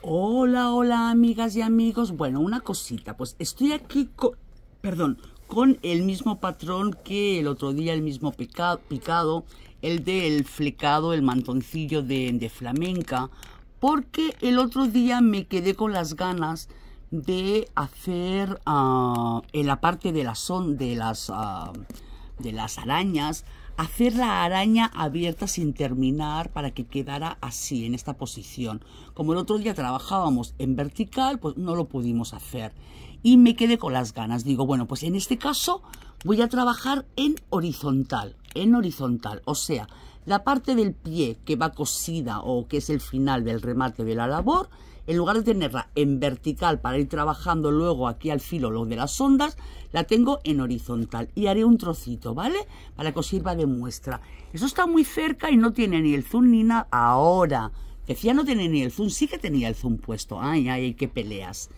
Hola, hola amigas y amigos. Bueno, una cosita, pues estoy aquí con, perdón, con el mismo patrón que el otro día, el mismo picado, el del flecado, el mantoncillo de, flamenca, porque el otro día me quedé con las ganas de hacer ah, en la parte de las, de las, ah, de las arañas, hacer la araña abierta sin terminar para que quedara así, en esta posición. Como el otro día trabajábamos en vertical, pues no lo pudimos hacer. Y me quedé con las ganas. Digo, bueno, pues en este caso voy a trabajar en horizontal, en horizontal, o sea, la parte del pie que va cosida o que es el final del remate de la labor, en lugar de tenerla en vertical para ir trabajando luego aquí al filo lo de las ondas, la tengo en horizontal y haré un trocito, ¿vale? Para que os sirva de muestra. Eso está muy cerca y no tiene ni el zoom ni nada. Ahora, decía no tiene ni el zoom, sí que tenía el zoom puesto. Ay, ay, qué peleas.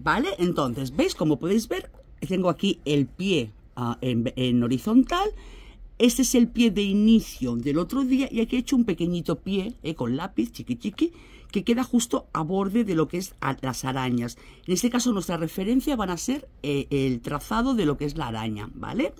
¿Vale? Entonces, ¿veis? Como podéis ver, tengo aquí el pie ah, en, horizontal. Este es el pie de inicio del otro día y aquí he hecho un pequeñito pie eh, con lápiz, chiqui chiqui, que queda justo a borde de lo que es las arañas. En este caso nuestra referencia van a ser eh, el trazado de lo que es la araña, ¿vale?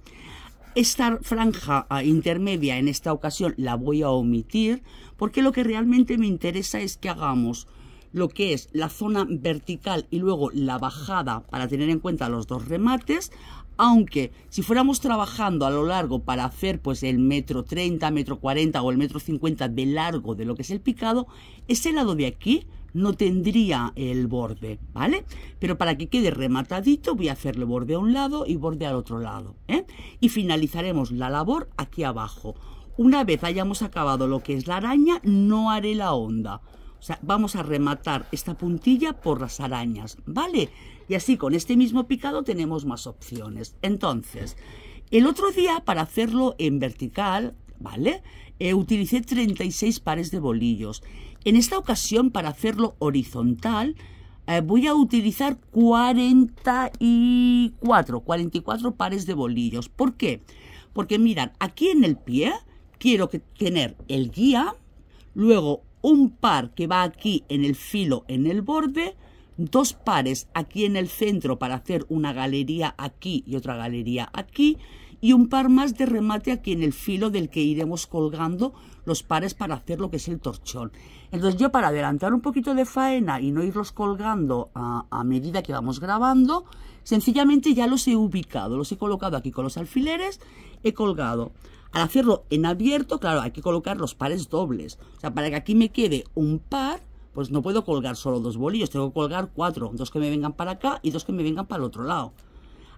Esta franja ah, intermedia en esta ocasión la voy a omitir porque lo que realmente me interesa es que hagamos lo que es la zona vertical y luego la bajada para tener en cuenta los dos remates, aunque si fuéramos trabajando a lo largo para hacer pues el metro 30, metro 40 o el metro 50 de largo de lo que es el picado, ese lado de aquí no tendría el borde, ¿vale? Pero para que quede rematadito voy a hacerle borde a un lado y borde al otro lado, ¿eh? Y finalizaremos la labor aquí abajo. Una vez hayamos acabado lo que es la araña, no haré la onda. O sea, vamos a rematar esta puntilla por las arañas, ¿vale? Y así con este mismo picado tenemos más opciones. Entonces, el otro día para hacerlo en vertical, ¿vale? Eh, utilicé 36 pares de bolillos. En esta ocasión para hacerlo horizontal, eh, voy a utilizar 44, 44 pares de bolillos. ¿Por qué? Porque mirad, aquí en el pie quiero tener el guía, luego un par que va aquí en el filo, en el borde, dos pares aquí en el centro para hacer una galería aquí y otra galería aquí y un par más de remate aquí en el filo del que iremos colgando los pares para hacer lo que es el torchón. Entonces yo para adelantar un poquito de faena y no irlos colgando a, medida que vamos grabando, sencillamente ya los he ubicado, los he colocado aquí con los alfileres, he colgado. Al hacerlo en abierto, claro, hay que colocar los pares dobles, o sea, para que aquí me quede un par pues no puedo colgar solo dos bolillos, tengo que colgar cuatro, dos que me vengan para acá y dos que me vengan para el otro lado.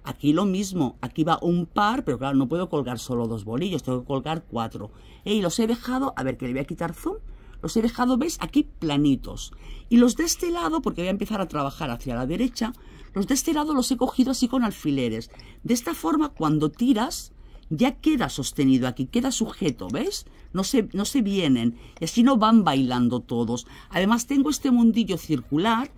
Aquí lo mismo, aquí va un par, pero claro, no puedo colgar solo dos bolillos, tengo que colgar cuatro. Y los he dejado, a ver que le voy a quitar zoom, los he dejado, veis, aquí planitos. Y los de este lado, porque voy a empezar a trabajar hacia la derecha, los de este lado los he cogido así con alfileres. De esta forma, cuando tiras, ya queda sostenido aquí, queda sujeto, ¿ves? No se, no se vienen y así no van bailando todos. Además tengo este mundillo circular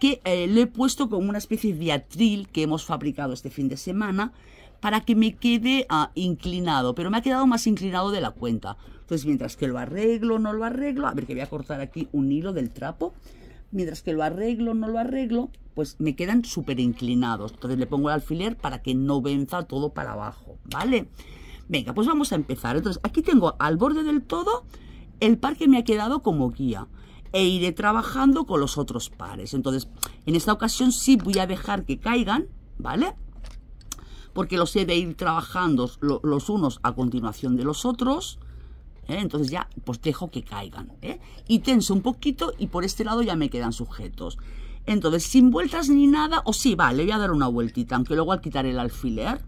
que eh, le he puesto como una especie de atril que hemos fabricado este fin de semana para que me quede ah, inclinado, pero me ha quedado más inclinado de la cuenta. Entonces, mientras que lo arreglo, no lo arreglo, a ver que voy a cortar aquí un hilo del trapo, mientras que lo arreglo, no lo arreglo, pues me quedan súper inclinados. Entonces le pongo el alfiler para que no venza todo para abajo. ¿vale? Venga, pues vamos a empezar. Entonces, aquí tengo al borde del todo el par que me ha quedado como guía e iré trabajando con los otros pares. Entonces, en esta ocasión sí voy a dejar que caigan, ¿vale? Porque los he de ir trabajando los unos a continuación de los otros. ¿eh? Entonces ya, pues dejo que caigan. ¿eh? Y tenso un poquito y por este lado ya me quedan sujetos. Entonces, sin vueltas ni nada, o sí, vale, voy a dar una vueltita, aunque luego al quitar el alfiler,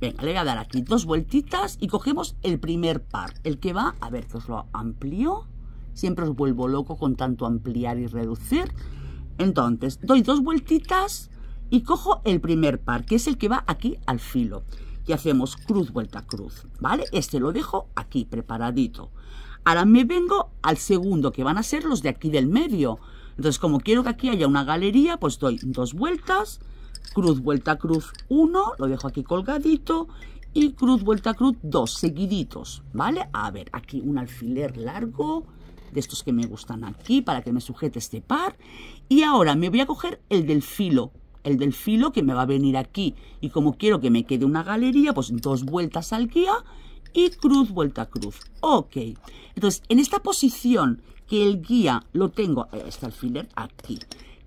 Venga, le voy a dar aquí dos vueltitas y cogemos el primer par. El que va, a ver que os lo amplío. Siempre os vuelvo loco con tanto ampliar y reducir. Entonces, doy dos vueltitas y cojo el primer par, que es el que va aquí al filo. Y hacemos cruz, vuelta, cruz, ¿vale? Este lo dejo aquí, preparadito. Ahora me vengo al segundo, que van a ser los de aquí del medio. Entonces, como quiero que aquí haya una galería, pues doy dos vueltas cruz, vuelta, cruz 1, lo dejo aquí colgadito, y cruz, vuelta, cruz 2, seguiditos, ¿vale? A ver, aquí un alfiler largo, de estos que me gustan aquí, para que me sujete este par, y ahora me voy a coger el del filo, el del filo que me va a venir aquí, y como quiero que me quede una galería, pues dos vueltas al guía, y cruz, vuelta, cruz, ok, entonces en esta posición que el guía lo tengo, eh, este alfiler aquí,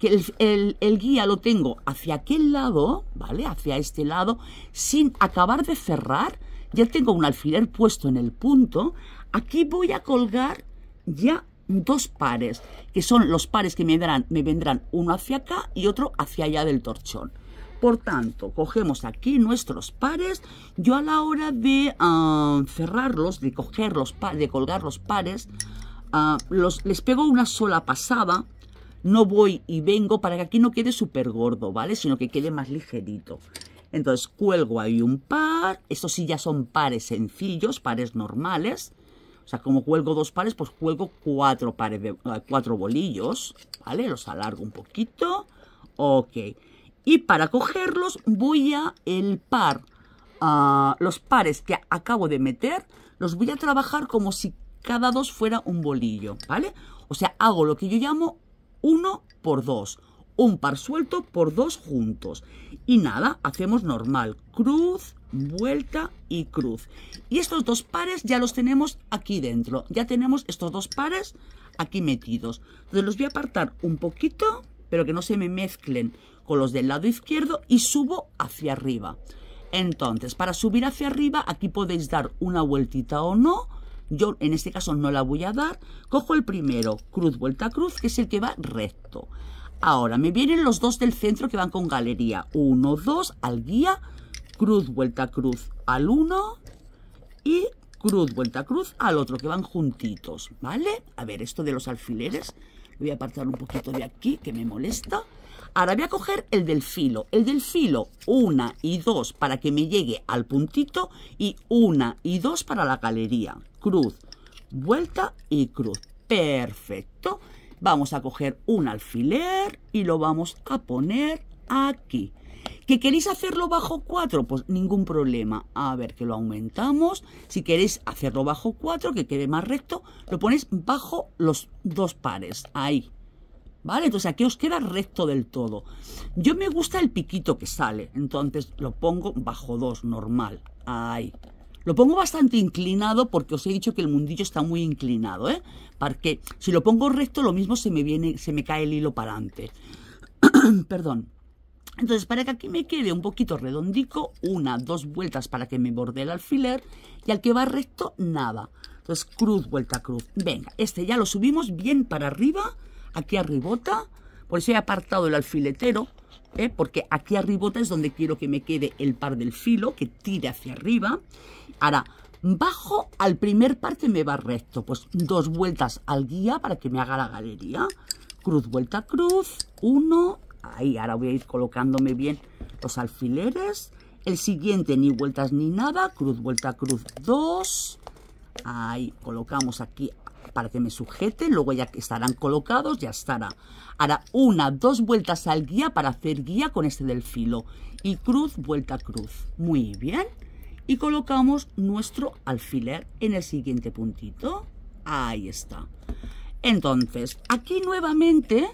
el, guía lo tengo hacia aquel lado, ¿vale? Hacia este lado, sin acabar de cerrar, ya tengo un alfiler puesto en el punto, aquí voy a colgar ya dos pares, que son los pares que me vendrán, me vendrán uno hacia acá y otro hacia allá del torchón. Por tanto, cogemos aquí nuestros pares. Yo a la hora de ah, cerrarlos, de de colgar los pares, ah, los, les pego una sola pasada no voy y vengo para que aquí no quede súper gordo, ¿vale? Sino que quede más ligerito. Entonces cuelgo ahí un par, estos sí ya son pares sencillos, pares normales. O sea, como cuelgo dos pares, pues cuelgo cuatro, pares de, ah, cuatro bolillos, ¿vale? Los alargo un poquito. Ok. Y para cogerlos voy a el par, ah, los pares que acabo de meter, los voy a trabajar como si cada dos fuera un bolillo, ¿vale? O sea, hago lo que yo llamo uno por dos, Un par suelto por dos juntos. Y nada, hacemos normal. Cruz, vuelta y cruz. Y estos dos pares ya los tenemos aquí dentro. Ya tenemos estos dos pares aquí metidos. Entonces los voy a apartar un poquito, pero que no se me mezclen con los del lado izquierdo y subo hacia arriba. Entonces, para subir hacia arriba, aquí podéis dar una vueltita o no, yo en este caso no la voy a dar. Cojo el primero, cruz, vuelta, cruz, que es el que va recto. Ahora, me vienen los dos del centro que van con galería. Uno, dos, al guía, cruz, vuelta, cruz, al uno y cruz, vuelta, cruz, al otro, que van juntitos, ¿vale? A ver, esto de los alfileres, voy a apartar un poquito de aquí, que me molesta. Ahora voy a coger el del filo. El del filo, una y dos para que me llegue al puntito y una y dos para la galería. Cruz, vuelta y cruz. Perfecto. Vamos a coger un alfiler y lo vamos a poner aquí. ¿Que queréis hacerlo bajo 4? Pues ningún problema. A ver, que lo aumentamos. Si queréis hacerlo bajo 4, que quede más recto, lo ponéis bajo los dos pares. Ahí. ¿Vale? Entonces aquí os queda recto del todo. Yo me gusta el piquito que sale, entonces lo pongo bajo dos normal. Ahí. Lo pongo bastante inclinado porque os he dicho que el mundillo está muy inclinado, ¿eh? Porque si lo pongo recto, lo mismo se me viene, se me cae el hilo para adelante. Perdón. Entonces, para que aquí me quede un poquito redondico, una, dos vueltas para que me borde el alfiler y al que va recto, nada. Entonces, cruz, vuelta, cruz. Venga, este ya lo subimos bien para arriba aquí arribota, por eso he apartado el alfiletero, ¿eh? porque aquí arribota es donde quiero que me quede el par del filo, que tire hacia arriba. Ahora, bajo al primer parte me va recto, pues dos vueltas al guía para que me haga la galería. Cruz, vuelta, cruz, uno, ahí, ahora voy a ir colocándome bien los alfileres. El siguiente, ni vueltas ni nada, cruz, vuelta, cruz, dos, ahí, colocamos aquí para que me sujete, luego ya que estarán colocados, ya estará. Hará una, dos vueltas al guía para hacer guía con este del filo. Y cruz, vuelta, cruz. Muy bien. Y colocamos nuestro alfiler en el siguiente puntito. Ahí está. Entonces, aquí nuevamente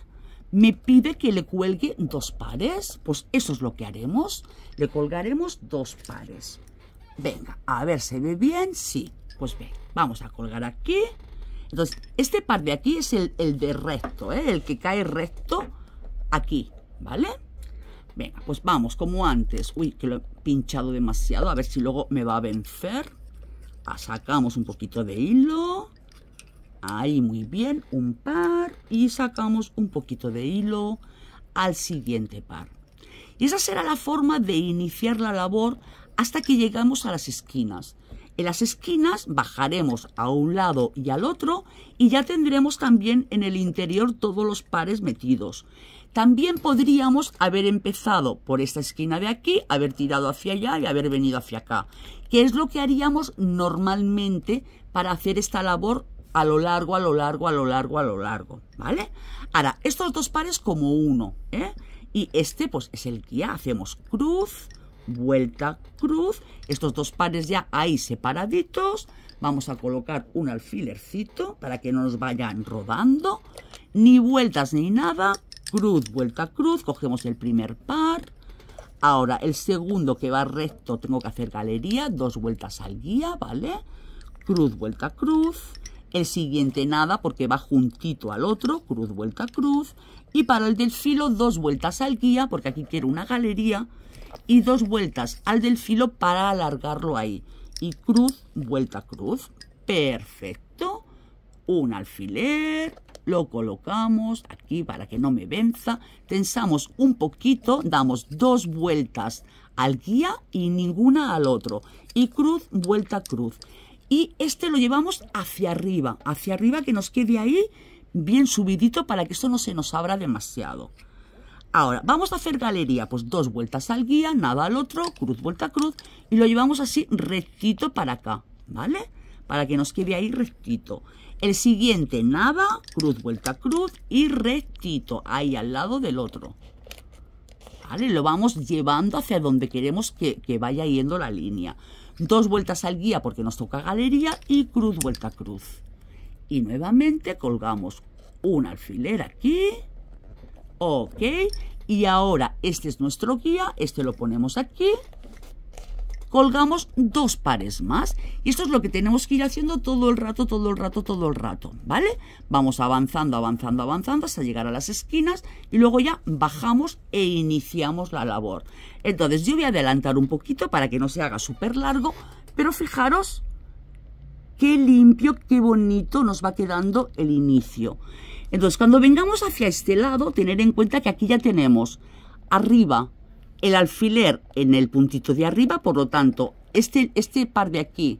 me pide que le cuelgue dos pares. Pues eso es lo que haremos. Le colgaremos dos pares. Venga, a ver, ¿se ve bien? Sí. Pues bien, vamos a colgar aquí. Entonces, este par de aquí es el, de recto, ¿eh? el que cae recto aquí, ¿vale? Venga, pues vamos, como antes. Uy, que lo he pinchado demasiado, a ver si luego me va a vencer. Ah, sacamos un poquito de hilo. Ahí, muy bien, un par. Y sacamos un poquito de hilo al siguiente par. Y esa será la forma de iniciar la labor hasta que llegamos a las esquinas. En las esquinas bajaremos a un lado y al otro y ya tendremos también en el interior todos los pares metidos. También podríamos haber empezado por esta esquina de aquí, haber tirado hacia allá y haber venido hacia acá, que es lo que haríamos normalmente para hacer esta labor a lo largo, a lo largo, a lo largo, a lo largo, ¿vale? Ahora, estos dos pares como uno, ¿eh? Y este, pues, es el ya Hacemos cruz, vuelta, cruz, estos dos pares ya ahí separaditos, vamos a colocar un alfilercito para que no nos vayan rodando, ni vueltas ni nada, cruz, vuelta, cruz, cogemos el primer par, ahora el segundo que va recto tengo que hacer galería, dos vueltas al guía, ¿vale? Cruz, vuelta, cruz, el siguiente nada porque va juntito al otro, cruz, vuelta, cruz, y para el del filo dos vueltas al guía porque aquí quiero una galería y dos vueltas al del filo para alargarlo ahí. Y cruz, vuelta, cruz. Perfecto. Un alfiler, lo colocamos aquí para que no me venza. Tensamos un poquito, damos dos vueltas al guía y ninguna al otro. Y cruz, vuelta, cruz. Y este lo llevamos hacia arriba, hacia arriba que nos quede ahí bien subidito para que esto no se nos abra demasiado. Ahora, vamos a hacer galería, pues dos vueltas al guía, nada al otro, cruz, vuelta, cruz, y lo llevamos así rectito para acá, ¿vale? Para que nos quede ahí rectito. El siguiente, nada, cruz, vuelta, cruz, y rectito, ahí al lado del otro. ¿Vale? Lo vamos llevando hacia donde queremos que, que vaya yendo la línea. Dos vueltas al guía porque nos toca galería y cruz, vuelta, cruz. Y nuevamente colgamos un alfiler aquí Ok. Y ahora, este es nuestro guía. Este lo ponemos aquí. Colgamos dos pares más. Y esto es lo que tenemos que ir haciendo todo el rato, todo el rato, todo el rato. ¿Vale? Vamos avanzando, avanzando, avanzando hasta llegar a las esquinas. Y luego ya bajamos e iniciamos la labor. Entonces, yo voy a adelantar un poquito para que no se haga súper largo. Pero fijaros qué limpio, qué bonito nos va quedando el inicio. Entonces, cuando vengamos hacia este lado, tener en cuenta que aquí ya tenemos arriba el alfiler en el puntito de arriba, por lo tanto, este, este par de aquí,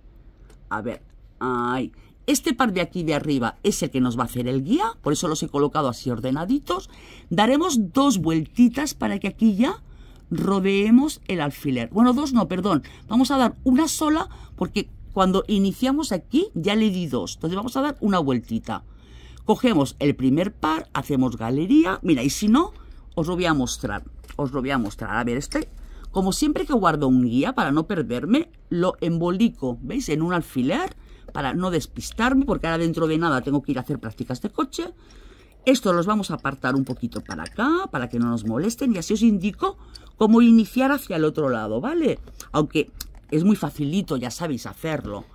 a ver, ay, este par de aquí de arriba es el que nos va a hacer el guía, por eso los he colocado así ordenaditos. Daremos dos vueltitas para que aquí ya rodeemos el alfiler. Bueno, dos no, perdón. Vamos a dar una sola porque cuando iniciamos aquí ya le di dos. Entonces vamos a dar una vueltita. Cogemos el primer par, hacemos galería. Mira, y si no, os lo voy a mostrar. Os lo voy a mostrar. A ver, este, como siempre que guardo un guía para no perderme, lo embolico, ¿veis? En un alfiler para no despistarme, porque ahora dentro de nada tengo que ir a hacer prácticas de coche. Esto los vamos a apartar un poquito para acá, para que no nos molesten, y así os indico cómo iniciar hacia el otro lado, ¿vale? Aunque es muy facilito, ya sabéis hacerlo.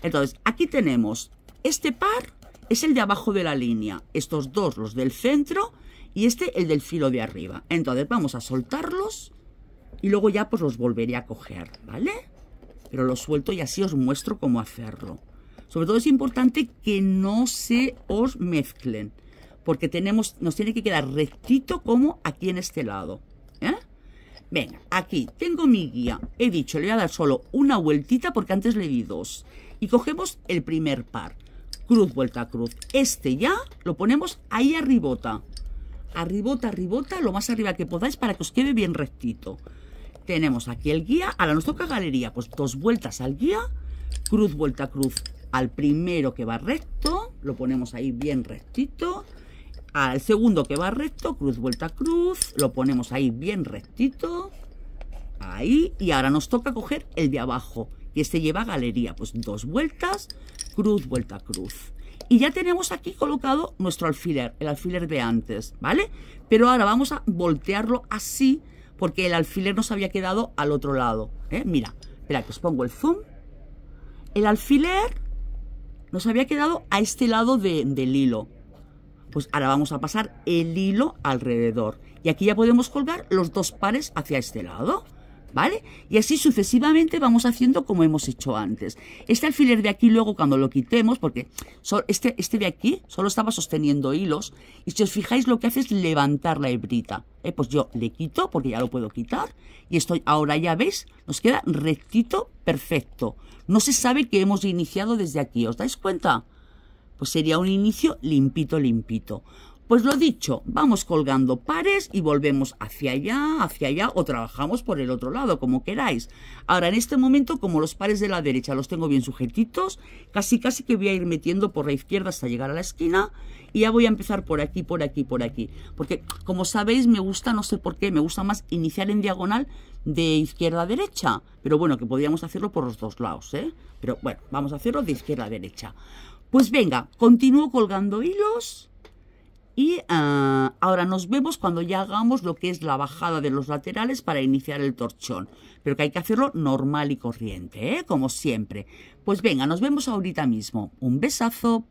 Entonces, aquí tenemos este par es el de abajo de la línea, estos dos, los del centro y este el del filo de arriba. Entonces vamos a soltarlos y luego ya pues los volveré a coger, ¿vale? Pero los suelto y así os muestro cómo hacerlo. Sobre todo es importante que no se os mezclen, porque tenemos, nos tiene que quedar rectito como aquí en este lado, ¿eh? Venga, aquí tengo mi guía. He dicho, le voy a dar solo una vueltita porque antes le di dos. Y cogemos el primer par cruz, vuelta, cruz. Este ya lo ponemos ahí arribota. Arribota, arribota, lo más arriba que podáis para que os quede bien rectito. Tenemos aquí el guía, ahora nos toca galería, pues dos vueltas al guía, cruz, vuelta, cruz al primero que va recto, lo ponemos ahí bien rectito, al segundo que va recto, cruz, vuelta, cruz, lo ponemos ahí bien rectito, ahí, y ahora nos toca coger el de abajo, y este lleva galería, pues dos vueltas, cruz, vuelta cruz. Y ya tenemos aquí colocado nuestro alfiler, el alfiler de antes, ¿vale? Pero ahora vamos a voltearlo así porque el alfiler nos había quedado al otro lado. ¿eh? Mira, espera que os pongo el zoom. El alfiler nos había quedado a este lado del hilo. Pues ahora vamos a pasar el hilo alrededor. Y aquí ya podemos colgar los dos pares hacia este lado. ¿vale? Y así sucesivamente vamos haciendo como hemos hecho antes. Este alfiler de aquí luego cuando lo quitemos, porque este, este de aquí solo estaba sosteniendo hilos, y si os fijáis lo que hace es levantar la hebrita. ¿eh? Pues yo le quito, porque ya lo puedo quitar, y estoy, ahora ya veis, nos queda rectito perfecto. No se sabe que hemos iniciado desde aquí, ¿os dais cuenta? Pues sería un inicio limpito, limpito. Pues lo dicho, vamos colgando pares y volvemos hacia allá, hacia allá o trabajamos por el otro lado, como queráis. Ahora, en este momento, como los pares de la derecha los tengo bien sujetitos, casi casi que voy a ir metiendo por la izquierda hasta llegar a la esquina y ya voy a empezar por aquí, por aquí, por aquí. Porque, como sabéis, me gusta, no sé por qué, me gusta más iniciar en diagonal de izquierda a derecha. Pero bueno, que podríamos hacerlo por los dos lados, ¿eh? Pero bueno, vamos a hacerlo de izquierda a derecha. Pues venga, continúo colgando hilos y ah, ahora nos vemos cuando ya hagamos lo que es la bajada de los laterales para iniciar el torchón. Pero que hay que hacerlo normal y corriente, ¿eh? como siempre. Pues venga, nos vemos ahorita mismo. Un besazo.